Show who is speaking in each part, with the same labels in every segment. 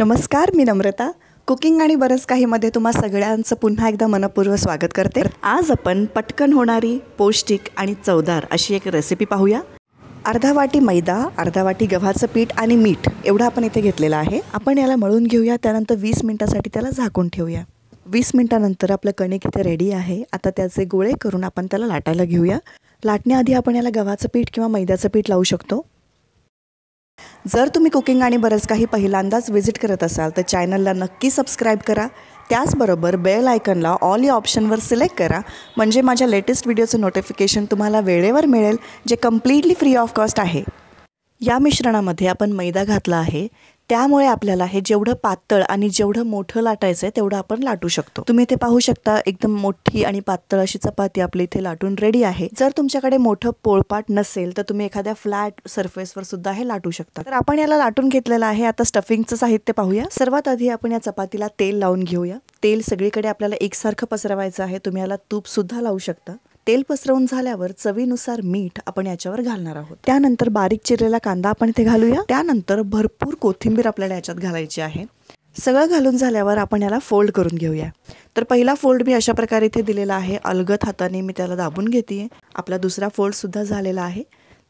Speaker 1: नमस्कार मी नम्रता कुकिंग आणि बरंच काहीमध्ये तुम्हा सगळ्यांचं पुन्हा एकदा मनपूर्वक स्वागत करते आज आपण पटकन होणारी पौष्टिक आणि चवदार अशी एक रेसिपी पाहूया अर्धा वाटी मैदा अर्धा वाटी गव्हाचं पीठ आणि मीठ एवढं आपण इथे घेतलेलं आहे आपण याला मळून घेऊया त्यानंतर वीस मिनटासाठी त्याला झाकून ठेवूया वीस मिनटानंतर आपलं कणिक इथे रेडी आहे आता त्याचे गोळे करून आपण त्याला लाटायला घेऊया लाटण्याआधी आपण याला गव्हाचं पीठ किंवा मैद्याचं पीठ लावू शकतो जर तुम्ही कुकिंग आणि बरंच काही पहिल्यांदाच व्हिजिट करत असाल तर चॅनलला नक्की सबस्क्राईब करा त्याचबरोबर बेल आयकनला ऑल या ऑप्शनवर सिलेक्ट करा म्हणजे माझ्या लेटेस्ट व्हिडिओचं नोटिफिकेशन तुम्हाला वेळेवर मिळेल जे कम्प्लिटली फ्री ऑफ कॉस्ट आहे या मिश्रणामध्ये आपण मैदा घातला आहे त्यामुळे आपल्याला हे जेवढं पातळ आणि जेवढं मोठं लाटायचं आहे तेवढं आपण लाटू शकतो तुम्ही ते पाहू शकता एकदम मोठी आणि पातळ अशी चपाती आपली इथे लाटून रेडी आहे जर तुमच्याकडे मोठं पोळपाट नसेल तर तुम्ही एखाद्या फ्लॅट सरफेसवर सुद्धा हे लाटू शकता तर आपण याला लाटून घेतलेलं आहे आता स्टफिंगचं साहित्य पाहूया सर्वात आधी आपण या चपातीला तेल लावून घेऊया तेल सगळीकडे आपल्याला एकसारखं पसरवायचं आहे तुम्ही याला तूप सुद्धा लावू शकता तेल पसरवून झाल्यावर चवीनुसार मीठ आपण याच्यावर घालणार आहोत त्यानंतर बारीक चिरलेला कांदा आपण इथे घालूया त्यानंतर भरपूर कोथिंबीर आपल्याला याच्यात घालायची आहे सगळं घालून झाल्यावर आपण याला फोल्ड करून घेऊया तर पहिला फोल्ड मी अशा प्रकारे इथे दिलेला आहे अलगत हाताने मी त्याला दाबून घेते आपला दुसरा फोल्ड सुद्धा झालेला आहे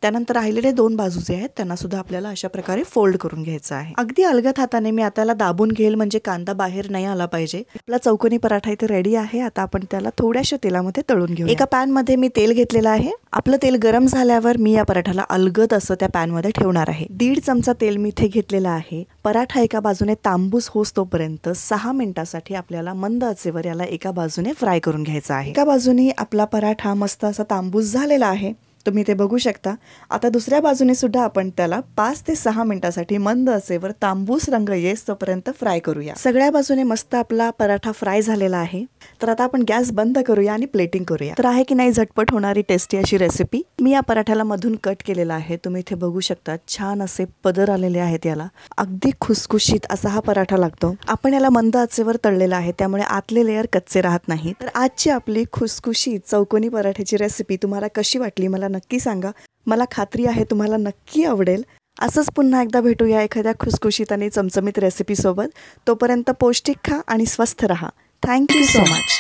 Speaker 1: त्यानंतर राहिलेले दोन बाजूचे आहेत त्यांना सुद्धा आपल्याला अशा प्रकारे फोल्ड करून घ्यायचं आहे अगदी अलगत हाताने मी आता दाबून घेईल म्हणजे कांदा बाहेर नाही आला पाहिजे आपला चौकोनी पराठा इथे रेडी आहे आता आपण त्याला थोड्याशा तेलामध्ये तळून घेऊ एका पॅनमध्ये मी तेल घेतलेलं आहे आपलं तेल गरम झाल्यावर मी या पराठाला अलगत असं त्या मध्ये ठेवणार आहे दीड चमचा तेल मी इथे घेतलेला आहे पराठा एका बाजूने तांबूस होस तोपर्यंत सहा मिनिटासाठी आपल्याला मंद आचेवर याला एका बाजूने फ्राय करून घ्यायचा आहे एका बाजूने आपला पराठा मस्त असा तांबूस झालेला आहे तुम्ही ते बघू शकता आता दुसऱ्या बाजूने सुद्धा आपण त्याला पाच ते सहा मिनिटासाठी मंद आचेवर तांबूस रंग येस तोपर्यंत फ्राय करूया सगळ्या बाजूने मस्त आपला पराठा फ्राय झालेला आहे तर आता आपण गॅस बंद करूया आणि प्लेटिंग करूया तर आहे की नाही झटपट होणारी टेस्टी अशी रेसिपी मी या पराठ्याला मधून कट केलेला आहे तुम्ही इथे बघू शकता छान असे पदर आलेले आहेत याला अगदी खुसखुशीत असा हा पराठा लागतो आपण याला मंद आचेवर तळलेला आहे त्यामुळे आतले लेअर कच्चे राहत नाही तर आजची आपली खुसखुशी चौकोनी पराठ्याची रेसिपी तुम्हाला कशी वाटली मला नक्की सांगा मला खात्री आहे तुम्हाला नक्की आवडेल असंच पुन्हा एकदा भेटूया एखाद्या खुसखुशीत आणि चमचमीत रेसिपीसोबत तोपर्यंत पौष्टिक खा आणि स्वस्थ रहा थँक्यू सो मच